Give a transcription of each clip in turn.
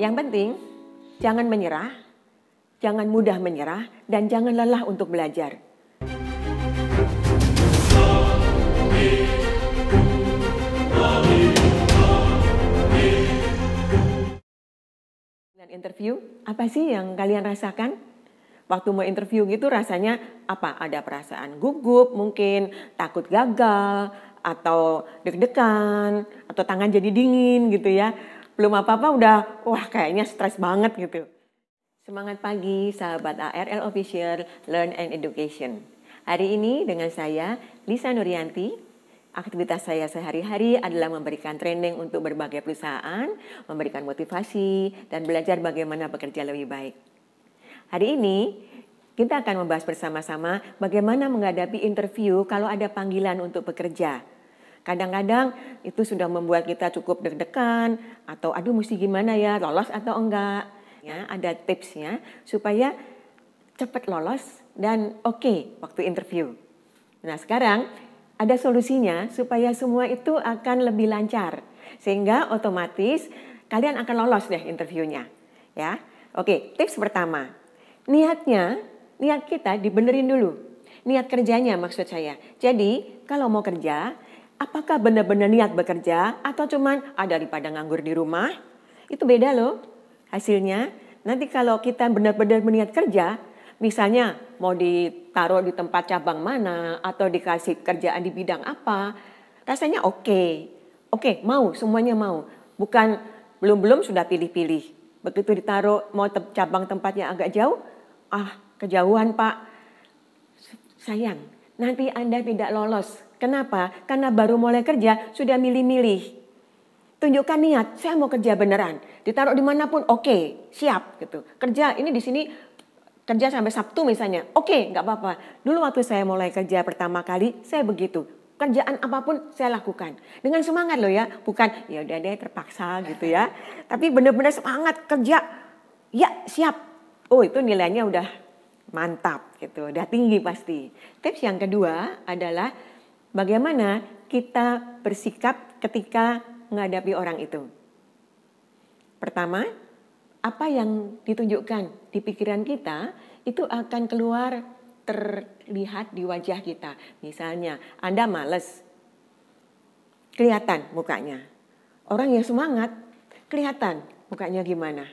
Yang penting, jangan menyerah, jangan mudah menyerah, dan jangan lelah untuk belajar. Dan interview, apa sih yang kalian rasakan? Waktu mau interview gitu rasanya apa? Ada perasaan gugup mungkin, takut gagal, atau deg-degan, atau tangan jadi dingin gitu ya belum apa-apa udah wah kayaknya stres banget gitu. Semangat pagi sahabat ARL Official Learn and Education. Hari ini dengan saya Lisa Nurianti Aktivitas saya sehari-hari adalah memberikan training untuk berbagai perusahaan, memberikan motivasi, dan belajar bagaimana bekerja lebih baik. Hari ini kita akan membahas bersama-sama bagaimana menghadapi interview kalau ada panggilan untuk bekerja Kadang-kadang itu sudah membuat kita cukup deg-degan atau aduh mesti gimana ya lolos atau enggak. Ya, ada tipsnya supaya cepat lolos dan oke okay waktu interview. Nah sekarang ada solusinya supaya semua itu akan lebih lancar sehingga otomatis kalian akan lolos deh interviewnya. Ya, oke okay, tips pertama niatnya niat kita dibenerin dulu niat kerjanya maksud saya. Jadi kalau mau kerja apakah benar-benar niat bekerja atau cuman ada ah, daripada nganggur di rumah? Itu beda loh hasilnya. Nanti kalau kita benar-benar niat kerja, misalnya mau ditaruh di tempat cabang mana atau dikasih kerjaan di bidang apa, rasanya oke. Okay. Oke, okay, mau, semuanya mau. Bukan belum-belum sudah pilih-pilih. Begitu ditaruh mau te cabang tempatnya agak jauh, ah kejauhan Pak. Sayang, nanti Anda tidak lolos Kenapa? Karena baru mulai kerja sudah milih-milih. Tunjukkan niat, saya mau kerja beneran. Ditaruh dimanapun, oke, okay, siap gitu. Kerja ini di sini kerja sampai Sabtu misalnya, oke, okay, nggak apa-apa. Dulu waktu saya mulai kerja pertama kali, saya begitu kerjaan apapun saya lakukan dengan semangat loh ya bukan ya udah deh terpaksa gitu ya tapi benar-benar semangat kerja ya siap oh itu nilainya udah mantap gitu udah tinggi pasti tips yang kedua adalah bagaimana kita bersikap ketika menghadapi orang itu. Pertama, apa yang ditunjukkan di pikiran kita itu akan keluar terlihat di wajah kita. Misalnya, Anda males, kelihatan mukanya. Orang yang semangat, kelihatan mukanya gimana.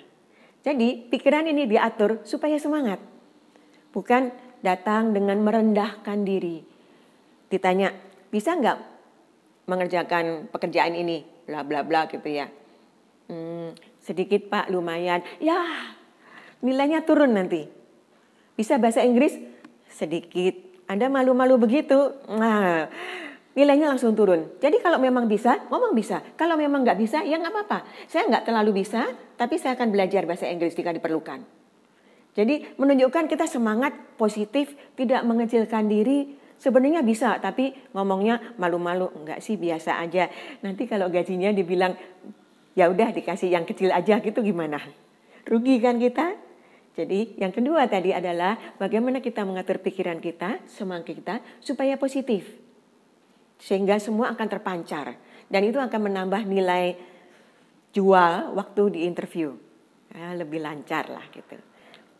Jadi, pikiran ini diatur supaya semangat. Bukan datang dengan merendahkan diri. Ditanya, bisa nggak mengerjakan pekerjaan ini bla bla bla gitu ya hmm, sedikit pak lumayan ya nilainya turun nanti bisa bahasa Inggris sedikit anda malu-malu begitu nah nilainya langsung turun. Jadi kalau memang bisa, ngomong bisa. Kalau memang nggak bisa, ya nggak apa-apa. Saya nggak terlalu bisa, tapi saya akan belajar bahasa Inggris jika diperlukan. Jadi menunjukkan kita semangat positif, tidak mengecilkan diri, Sebenarnya bisa, tapi ngomongnya malu-malu, enggak sih biasa aja. Nanti kalau gajinya dibilang ya udah dikasih yang kecil aja gitu gimana? Rugi kan kita? Jadi yang kedua tadi adalah bagaimana kita mengatur pikiran kita, semangat kita supaya positif. Sehingga semua akan terpancar dan itu akan menambah nilai jual waktu di interview. Ya, lebih lancar lah gitu.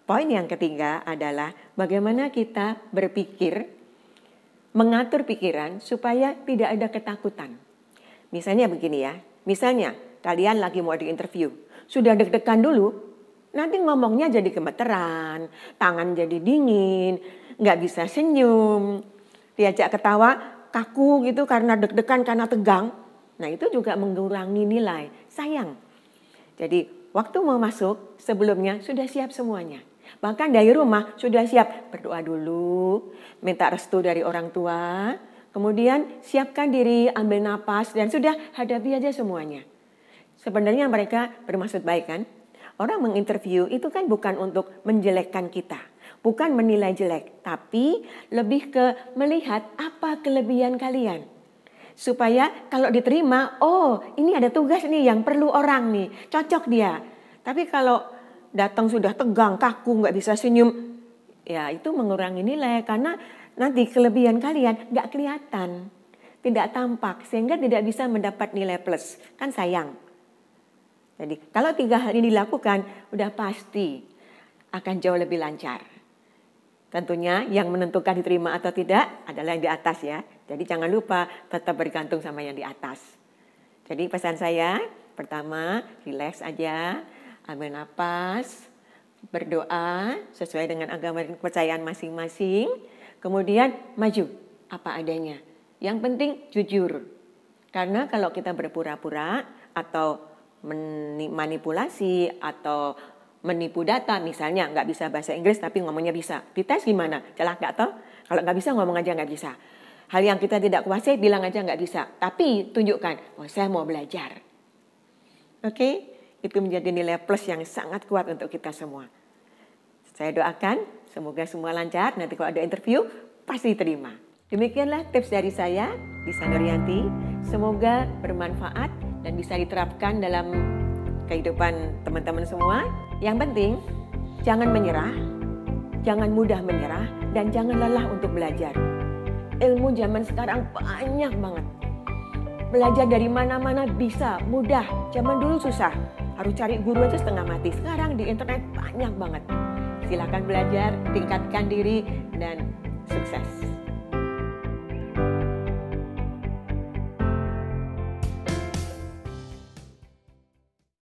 Poin yang ketiga adalah bagaimana kita berpikir mengatur pikiran supaya tidak ada ketakutan. Misalnya begini ya, misalnya kalian lagi mau diinterview, sudah deg-degan dulu, nanti ngomongnya jadi gemeteran, tangan jadi dingin, nggak bisa senyum, diajak ketawa kaku gitu karena deg-degan, karena tegang. Nah itu juga mengurangi nilai, sayang. Jadi waktu mau masuk sebelumnya sudah siap semuanya. Bahkan dari rumah sudah siap berdoa dulu, minta restu dari orang tua, kemudian siapkan diri, ambil napas, dan sudah hadapi aja semuanya. Sebenarnya mereka bermaksud baik kan? Orang menginterview itu kan bukan untuk menjelekkan kita, bukan menilai jelek, tapi lebih ke melihat apa kelebihan kalian. Supaya kalau diterima, oh ini ada tugas nih yang perlu orang nih, cocok dia. Tapi kalau datang sudah tegang, kaku, nggak bisa senyum. Ya itu mengurangi nilai karena nanti kelebihan kalian nggak kelihatan, tidak tampak sehingga tidak bisa mendapat nilai plus. Kan sayang. Jadi kalau tiga hal ini dilakukan, udah pasti akan jauh lebih lancar. Tentunya yang menentukan diterima atau tidak adalah yang di atas ya. Jadi jangan lupa tetap bergantung sama yang di atas. Jadi pesan saya, pertama relax aja, ambil napas, berdoa sesuai dengan agama dan kepercayaan masing-masing, kemudian maju apa adanya. Yang penting jujur. Karena kalau kita berpura-pura atau manipulasi atau menipu data misalnya nggak bisa bahasa Inggris tapi ngomongnya bisa dites gimana nggak toh kalau nggak bisa ngomong aja nggak bisa hal yang kita tidak kuasai bilang aja nggak bisa tapi tunjukkan oh saya mau belajar oke okay? itu menjadi nilai plus yang sangat kuat untuk kita semua. Saya doakan semoga semua lancar. Nanti kalau ada interview pasti terima. Demikianlah tips dari saya, Lisa Norianti. Semoga bermanfaat dan bisa diterapkan dalam kehidupan teman-teman semua. Yang penting, jangan menyerah, jangan mudah menyerah, dan jangan lelah untuk belajar. Ilmu zaman sekarang banyak banget. Belajar dari mana-mana bisa, mudah. Zaman dulu susah harus cari guru aja setengah mati sekarang di internet banyak banget silahkan belajar tingkatkan diri dan sukses